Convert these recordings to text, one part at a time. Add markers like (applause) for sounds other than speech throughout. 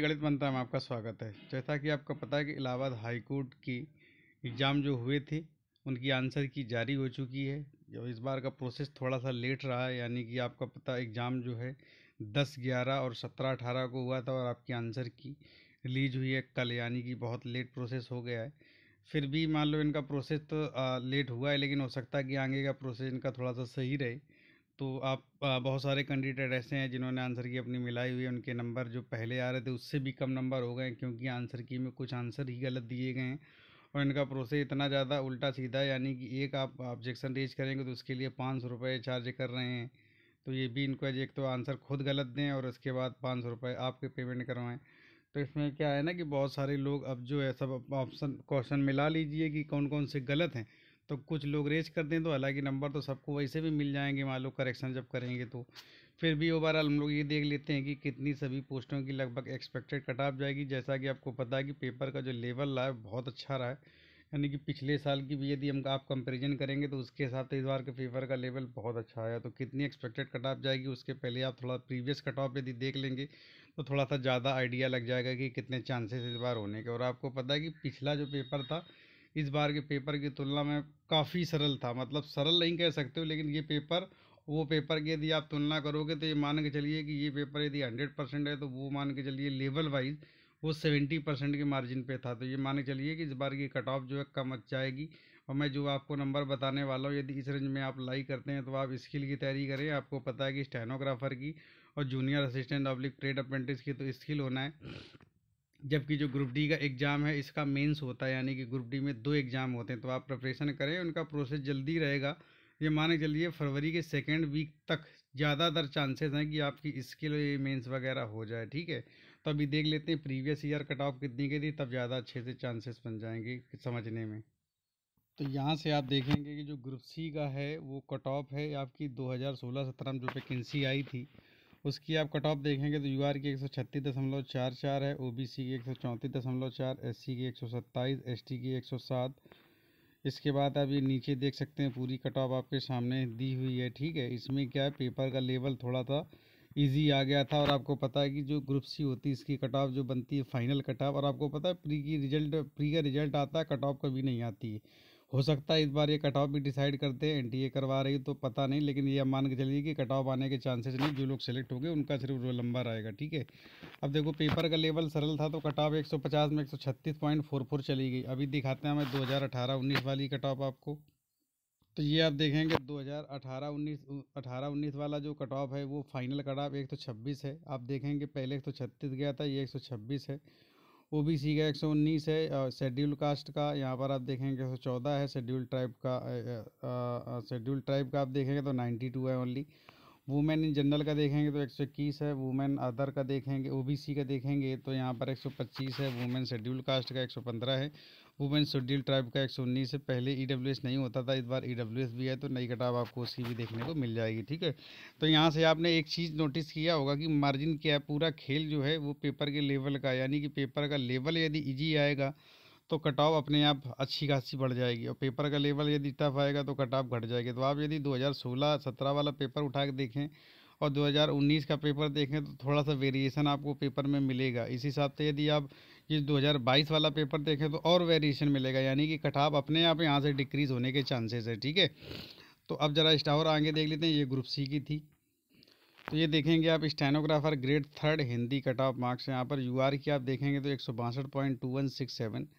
गणित मंत्रा में आपका स्वागत है जैसा कि आपको पता है कि इलाहाबाद हाई कोर्ट की एग्ज़ाम जो हुए थे उनकी आंसर की जारी हो चुकी है जो इस बार का प्रोसेस थोड़ा सा लेट रहा है यानी कि आपका पता एग्ज़ाम जो है दस ग्यारह और सत्रह अठारह को हुआ था और आपकी आंसर की रिलीज हुई है कल यानी कि बहुत लेट प्रोसेस हो गया है फिर भी मान लो इनका प्रोसेस तो आ, लेट हुआ है लेकिन हो सकता है कि आगे का प्रोसेस इनका थोड़ा सा सही रहे तो आप बहुत सारे कैंडिडेट ऐसे हैं जिन्होंने आंसर की अपनी मिलाई हुई उनके नंबर जो पहले आ रहे थे उससे भी कम नंबर हो गए क्योंकि आंसर की में कुछ आंसर ही गलत दिए गए हैं और इनका प्रोसेस इतना ज़्यादा उल्टा सीधा यानी कि एक आप ऑब्जेक्शन रेज करेंगे तो उसके लिए पाँच सौ रुपये चार्ज कर रहे हैं तो ये भी इनको एक तो आंसर खुद गलत दें और उसके बाद पाँच सौ रुपये आपके पेमेंट करवाएँ तो इसमें क्या है ना कि बहुत सारे लोग अब जो है सब ऑप्शन क्वेश्चन मिला लीजिए कि कौन कौन से गलत हैं तो कुछ लोग रेज कर दें तो हालांकि नंबर तो सबको वैसे भी मिल जाएंगे मान लो करेक्शन जब करेंगे तो फिर भी ओवरऑल हम लोग ये देख लेते हैं कि कितनी सभी पोस्टों की लगभग एक्सपेक्टेड कट ऑफ जाएगी जैसा कि आपको पता है कि पेपर का जो लेवल रहा है बहुत अच्छा रहा है यानी कि पिछले साल की भी यदि हम आप कंपेरिजन करेंगे तो उसके हिसाब से इस बार के पेपर का लेवल बहुत अच्छा आया तो कितनी एक्सपेक्टेड कट ऑफ जाएगी उसके पहले आप थोड़ा प्रीवियस कट ऑफ यदि देख लेंगे तो थोड़ा सा ज़्यादा आइडिया लग जाएगा कि कितने चांसेस इस बार होने के और आपको पता है कि पिछला जो पेपर था इस बार के पेपर की तुलना में काफ़ी सरल था मतलब सरल नहीं कह सकते हो लेकिन ये पेपर वो पेपर की यदि आप तुलना करोगे तो ये मान के चलिए कि ये पेपर यदि हंड्रेड परसेंट है तो वो मान के चलिए लेवल वाइज वो सेवेंटी परसेंट के मार्जिन पे था तो ये मान के चलिए कि इस बार की कट ऑफ जो है कम जाएगी और मैं जो आपको नंबर बताने वाला हूँ यदि इस रेंज में आप लाई करते हैं तो आप स्किल की तैयारी करें आपको पता है कि स्टेनोग्राफर की और junior assistant public trade apprentice की तो स्किल होना है जबकि जो ग्रुप डी का एग्ज़ाम है इसका मेंस होता है यानी कि ग्रुप डी में दो एग्ज़ाम होते हैं तो आप प्रिपरेशन करें उनका प्रोसेस जल्दी रहेगा ये मान के चलिए फरवरी के सेकेंड वीक तक ज़्यादातर चांसेस हैं कि आपकी स्किल मेंस वगैरह हो जाए ठीक है तो अभी देख लेते हैं प्रीवियस ईयर कट ऑफ कितनी की थी तब ज़्यादा अच्छे से चांसेस बन जाएंगे समझने में तो यहाँ से आप देखेंगे कि जो ग्रुप सी का है वो कट ऑफ है आपकी सोलह सत्रह में जो वैकेंसी आई थी उसकी आप कट ऑफ देखेंगे तो यू की एक सौ छत्तीस दशमलव चार चार है ओ बी सी की एक सौ चौंतीस दशमलव चार एस सी की एक सौ सत्ताईस एस टी की एक सौ सात इसके बाद आप ये नीचे देख सकते हैं पूरी कट ऑफ आपके सामने दी हुई है ठीक है इसमें क्या है पेपर का लेवल थोड़ा सा ईजी आ गया था और आपको पता है कि जो ग्रुप सी होती है इसकी कट ऑफ जो बनती है फाइनल कट ऑफ और आपको पता है प्री की रिजल्ट प्री का रिजल्ट आता है कट ऑफ कभी नहीं आती है हो सकता है इस बार ये कट ऑफ भी डिसाइड करते हैं एनटीए करवा रही तो पता नहीं लेकिन ये मान के चलिए कि कट ऑफ आने के चांसेस नहीं जो लोग सेलेक्ट होंगे उनका सिर्फ रोल नंबर आएगा ठीक है अब देखो पेपर का लेवल सरल था तो कट ऑफ एक सौ पचास में एक सौ छत्तीस पॉइंट फोर फोर चली गई अभी दिखाते हैं हमें दो हज़ार अठारह उन्नीस वाली कट ऑफ आपको तो ये आप देखेंगे 2018 19 18 19 वाला जो कट ऑफ है वो फाइनल कट ऑफ एक तो छब्बीस है आप देखेंगे पहले एक तो छत्तीस गया था ये एक सौ छब्बीस है सी का उन्नीस है शेड्यूल कास्ट का यहाँ पर आप देखेंगे तो चौदह है शेड्यूल ट्राइब का शेड्यूल ट्राइब का आप देखेंगे तो टू है ओनली वुमेन इन जनरल का देखेंगे तो एक सौ इक्कीस है वुमेन अदर का देखेंगे ओबीसी का देखेंगे तो यहाँ पर एक सौ पच्चीस है वुमेन शेड्यूल कास्ट का एक सौ पंद्रह है वुमेन शेड्यूल ट्राइब का एक सौ उन्नीस है पहले ई डब्ल्यू एस नहीं होता था इस बार ई डब्ल्यू एस भी है तो नई कटाव आपको उसकी भी देखने को मिल जाएगी ठीक है तो यहाँ से आपने एक चीज़ नोटिस किया होगा कि मार्जिन क्या पूरा खेल जो है वो पेपर के लेवल का यानी कि पेपर का लेवल यदि ईजी e आएगा तो कट ऑफ अपने आप अच्छी खासी बढ़ जाएगी और पेपर का लेवल यदि टफ आएगा तो कट ऑफ घट जाएगी तो आप यदि 2016-17 वाला पेपर उठा के देखें और 2019 का पेपर देखें तो थोड़ा सा वेरिएशन आपको पेपर में मिलेगा इसी हिसाब से यदि आप ये 2022 वाला पेपर देखें तो और वेरिएशन मिलेगा यानी कि कटाव अपने आप यहाँ से डिक्रीज़ होने के चांसेस है ठीक है तो अब ज़रा स्टावर आगे देख लेते हैं ये ग्रुप सी की थी तो ये देखेंगे आप stenographer grade third Hindi cut off marks यहाँ पर यू की आप देखेंगे तो एक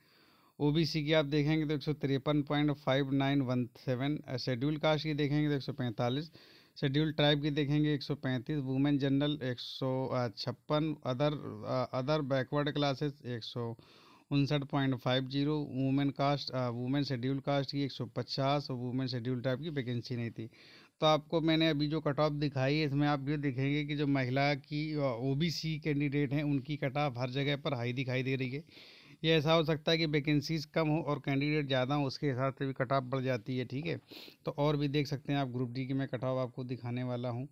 ओबीसी की आप देखेंगे तो एक सौ तिरपन point five nine one seven schedule caste की देखेंगे तो एक सौ पैंतालीस शेड्यूल ट्राइब की देखेंगे एक सौ पैंतीस वुमेन जनरल एक सौ छप्पन अदर अदर बैकवर्ड क्लासेस एक सौ उनसठ point five zero women caste women schedule caste की एक सौ पचास और वुमेन शेड्यूल ट्राइब की वैकेंसी नहीं थी तो आपको मैंने अभी जो कट ऑफ दिखाई है इसमें आप ये देखेंगे कि जो महिला की ओबीसी कैंडिडेट हैं उनकी कट ऑफ हर जगह पर हाई दिखाई दे रही है ये ऐसा हो सकता है कि वैकेंसीज़ कम हो और कैंडिडेट ज़्यादा हो उसके हिसाब से भी कट ऑफ बढ़ जाती है ठीक है तो और भी देख सकते हैं आप ग्रुप डी की मैं कट ऑफ आपको दिखाने वाला हूँ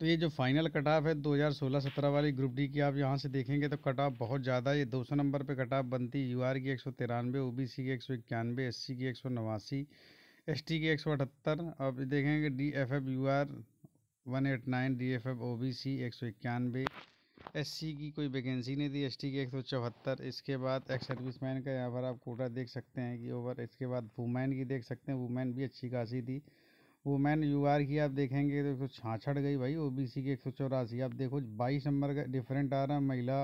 तो ये जो फाइनल कट ऑफ है 2016-17 वाली ग्रुप डी की आप यहाँ से देखेंगे तो कट ऑफ बहुत ज़्यादा ये 200 नंबर पे कट ऑफ बनती यू आर की एक सौ तिरानवे ओ बी सी की एक सौ इक्यानवे एस सी की एक सौ नवासी एस टी की एक सौ अठहत्तर अब देखेंगे D F F U R one eight nine D F F O B C एक सौ इक्यानवे एससी की कोई वैकेंसी नहीं थी एसटी की एक सौ चौहत्तर इसके बाद एक्स सर्विस मैन का यहाँ पर आप कोटा देख सकते हैं कि ओवर इसके बाद वुमेन की देख सकते हैं वुमेन भी अच्छी खासी थी वुमेन यू आर की आप देखेंगे तो एक सौ छाछठ गई भाई ओ बी सी की एक सौ चौरासी आप देखो बाईस नंबर का डिफरेंट आ रहा है महिला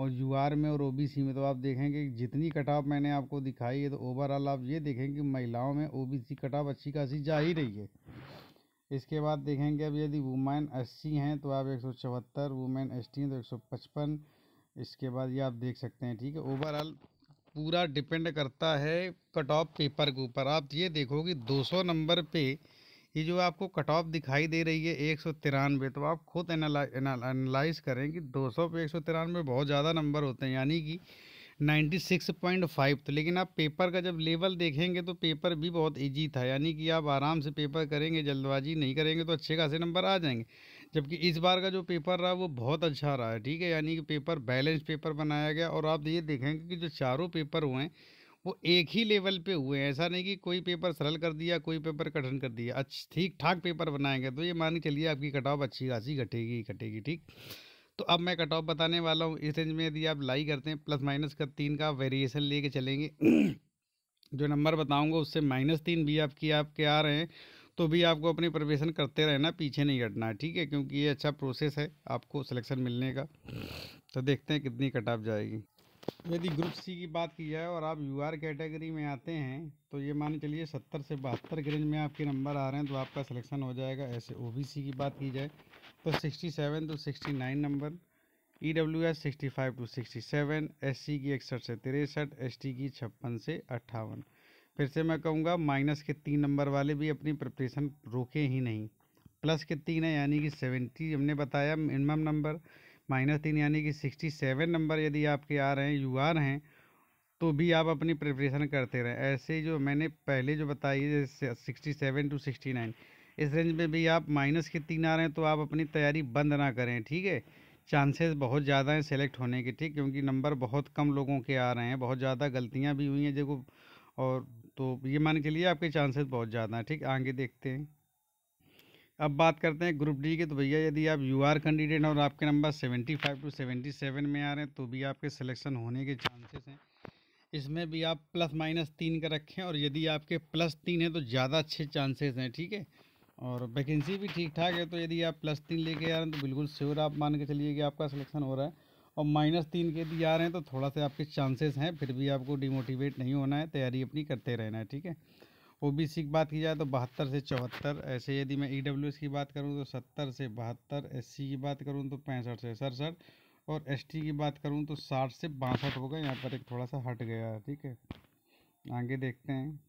और यू आर में और ओ बी सी में तो आप देखेंगे जितनी कट ऑफ मैंने आपको दिखाई है तो ओवरऑल आप ये देखेंगे कि महिलाओं में O B C cut off अच्छी खासी जा ही रही है इसके बाद देखेंगे अब यदि वुमेन अस्सी हैं तो आप एक सौ चौहत्तर वुमेन एस टी हैं तो एक सौ पचपन इसके बाद ये आप देख सकते हैं ठीक है ओवरऑल पूरा डिपेंड करता है कट ऑफ पेपर के ऊपर आप ये देखो कि सौ नंबर पे ये जो आपको कट ऑफ दिखाई दे रही है एक सौ तिरानवे तो आप खुद एनालाइज करें कि दो सौ पे एक सौ तिरानवे बहुत ज़्यादा नंबर होते हैं यानी कि नाइन्टी सिक्स पॉइंट फाइव तो लेकिन आप पेपर का जब लेवल देखेंगे तो पेपर भी बहुत ईजी था यानी कि आप आराम से पेपर करेंगे जल्दबाजी नहीं करेंगे तो अच्छे खासे नंबर आ जाएंगे जबकि इस बार का जो पेपर रहा वो बहुत अच्छा रहा है ठीक है यानी कि पेपर बैलेंस पेपर बनाया गया और आप ये देखेंगे कि जो चारों पेपर हुए हैं वो एक ही लेवल पे हुए हैं ऐसा नहीं कि कोई पेपर सरल कर दिया कोई पेपर कठिन कर दिया अच्छा ठीक ठाक पेपर बनाएंगे तो ये मान के चलिए आपकी कटाव अच्छी खासी घटेगी घटेगी ठीक तो अब मैं कट ऑफ बताने वाला हूँ इस रेंज में यदि आप लाई करते हैं प्लस माइनस का तीन का वेरिएशन लेके चलेंगे (clears throat) जो नंबर बताऊंगा उससे माइनस तीन भी आपकी आपके आ रहे हैं तो भी आपको अपनी प्रवेशन करते रहना पीछे नहीं हटना ठीक है क्योंकि ये अच्छा प्रोसेस है आपको सिलेक्शन मिलने का तो देखते हैं कितनी कट ऑफ जाएगी यदि ग्रुप सी की बात की जाए और आप यू आर कैटेगरी में आते हैं तो ये मान चलिए सत्तर से बहत्तर के रेंज में आपके नंबर आ रहे हैं तो आपका सिलेक्शन हो जाएगा ऐसे ओ बी सी की बात की जाए तो sixty seven to sixty nine number E W S sixty five to sixty seven S C की इकसठ से तिरसठ एस टी की छप्पन से अट्ठावन फिर से मैं कहूँगा माइनस के तीन नंबर वाले भी अपनी प्रिपरेशन रोके ही नहीं प्लस के तीन है यानी कि सेवेंटी हमने बताया मिनिमम नंबर माइनस तीन यानी कि सिक्सटी सेवन नंबर यदि आपके आ रहे हैं यू आर हैं तो भी आप अपनी प्रिपरेशन करते रहें ऐसे जो मैंने पहले जो बताई sixty seven to sixty nine इस रेंज में भी आप माइनस के तीन आ रहे हैं तो आप अपनी तैयारी बंद ना करें ठीक है चांसेस बहुत ज़्यादा हैं सेलेक्ट होने के ठीक क्योंकि नंबर बहुत कम लोगों के आ रहे हैं बहुत ज़्यादा गलतियाँ भी हुई हैं देखो और तो ये मान के लिए आपके चांसेस बहुत ज़्यादा हैं ठीक आगे देखते हैं अब बात करते हैं ग्रुप डी के तो भैया यदि आप यू आर कैंडिडेट और आपके number seventy five to seventy seven में आ रहे हैं तो भी आपके सिलेक्शन होने के चांसेस हैं इसमें भी आप प्लस माइनस तीन का रखें और यदि आपके प्लस तीन है तो ज़्यादा अच्छे चांसेस हैं ठीक है और वैकेंसी भी ठीक ठाक है तो यदि आप प्लस तीन लेके आ रहे हैं तो बिल्कुल श्योर आप मान के चलिए कि आपका सिलेक्शन हो रहा है और माइनस तीन के यदि आ रहे हैं तो थोड़ा सा आपके चांसेस हैं फिर भी आपको डिमोटिवेट नहीं होना है तैयारी अपनी करते रहना है ठीक है ओबीसी की बात की जाए तो बहत्तर से चौहत्तर ऐसे यदि मैं ई e की बात करूँ तो सत्तर से बहत्तर एस की बात करूँ तो पैंसठ से सड़सठ और एस की बात करूँ तो साठ से बासठ होगा यहाँ पर एक थोड़ा सा हट गया है ठीक है आगे देखते हैं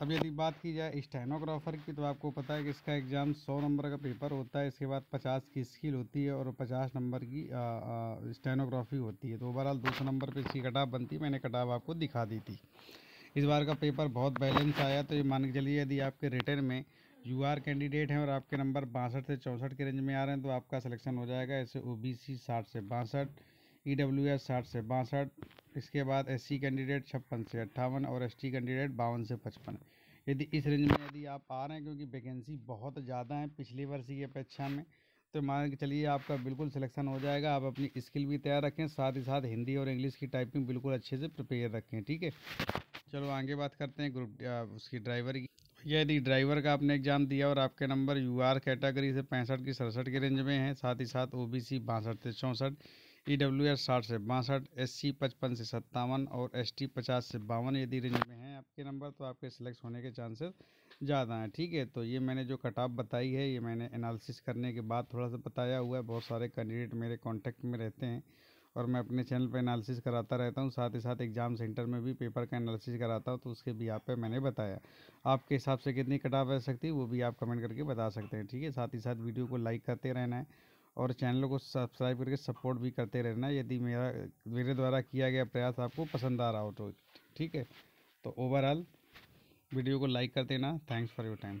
अब यदि बात की जाए स्टेनोग्राफर की तो आपको पता है कि इसका एग्ज़ाम सौ नंबर का पेपर होता है इसके बाद पचास की स्किल होती है और पचास नंबर की स्टेनोग्राफी होती है तो ओवरऑल दो सौ नंबर पर इसकी कटाव बनती है मैंने कटाव आपको दिखा दी थी इस बार का पेपर बहुत बैलेंस आया तो ये मान के चलिए यदि आपके रिटर्न में यू आर कैंडिडेट हैं और आपके नंबर बासठ से चौंसठ के रेंज में आ रहे हैं तो आपका सिलेक्शन हो जाएगा ऐसे ओ बी सी साठ से बासठ ई डब्ल्यू एस साठ से बासठ इसके बाद एस सी कैंडिडेट छप्पन से अट्ठावन और एस टी कैंडिडेट बावन से पचपन यदि इस रेंज में यदि आप आ रहे हैं क्योंकि वैकेंसी बहुत ज़्यादा है पिछले वर्ष की अपेक्षा में तो मान के चलिए आपका बिल्कुल सिलेक्शन हो जाएगा आप अपनी स्किल भी तैयार रखें साथ ही साथ हिंदी और इंग्लिश की टाइपिंग बिल्कुल अच्छे से प्रिपेयर रखें ठीक है चलो आगे बात करते हैं ग्रुप उसकी ड्राइवर की यदि ड्राइवर का आपने एग्ज़ाम दिया और आपके नंबर यू आर कैटेगरी से पैंसठ की सड़सठ के रेंज में है साथ ही साथ ओ बी सी बासठ से चौंसठ ई डब्ल्यू एस साठ से बासठ एस सी पचपन से सत्तावन और एस टी पचास से बावन यदि रेंज में हैं आपके नंबर तो आपके सिलेक्ट होने के चांसेस ज़्यादा हैं ठीक है तो ये मैंने जो कट ऑफ बताई है ये मैंने एनालिसिस करने के बाद थोड़ा सा बताया हुआ है बहुत सारे कैंडिडेट मेरे कॉन्टैक्ट में रहते हैं और मैं अपने चैनल पर एनालिसिस कराता रहता हूँ साथ ही साथ एग्जाम सेंटर में भी पेपर का एनालिसिस कराता हूँ तो उसके भी आप पे मैंने बताया आपके हिसाब से कितनी कटाव रह सकती है वो भी आप कमेंट करके बता सकते हैं ठीक है साथ ही साथ वीडियो को लाइक करते रहना है और चैनल को सब्सक्राइब करके सपोर्ट भी करते रहना यदि मेरा मेरे द्वारा किया गया प्रयास आपको पसंद आ रहा हो तो ठीक है तो ओवरऑल वीडियो को लाइक कर देना थैंक्स फॉर योर टाइम